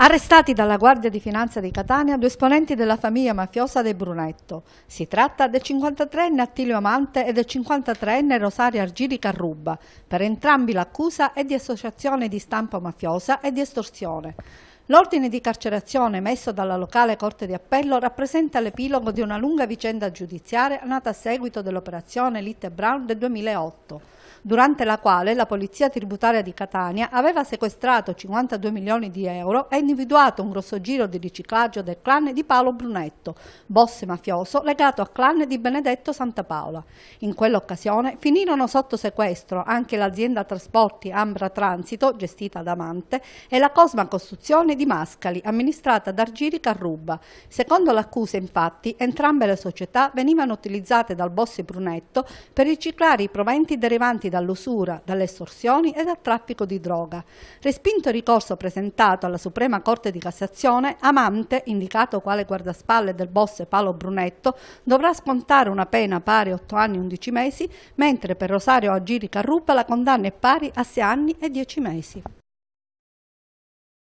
Arrestati dalla Guardia di Finanza di Catania due esponenti della famiglia mafiosa De Brunetto. Si tratta del 53enne Attilio Amante e del 53enne Rosario Argiri Carruba. Per entrambi l'accusa è di associazione di stampo mafiosa e di estorsione. L'ordine di carcerazione emesso dalla locale Corte di Appello rappresenta l'epilogo di una lunga vicenda giudiziaria nata a seguito dell'operazione Litte Brown del 2008, durante la quale la Polizia Tributaria di Catania aveva sequestrato 52 milioni di euro e individuato un grosso giro di riciclaggio del clan di Paolo Brunetto, boss mafioso legato al clan di Benedetto Santa Paola. In quell'occasione finirono sotto sequestro anche l'azienda trasporti Ambra Transito, gestita da Mante, e la Cosma Costruzione di Mascali, amministrata da Argiri Carruba. Secondo l'accusa, infatti, entrambe le società venivano utilizzate dal boss Brunetto per riciclare i proventi derivanti dall'usura, dalle estorsioni e dal traffico di droga. Respinto il ricorso presentato alla Suprema Corte di Cassazione, Amante, indicato quale guardaspalle del boss Paolo Brunetto, dovrà scontare una pena pari a 8 anni e 11 mesi, mentre per Rosario Agiri Carruba la condanna è pari a 6 anni e 10 mesi.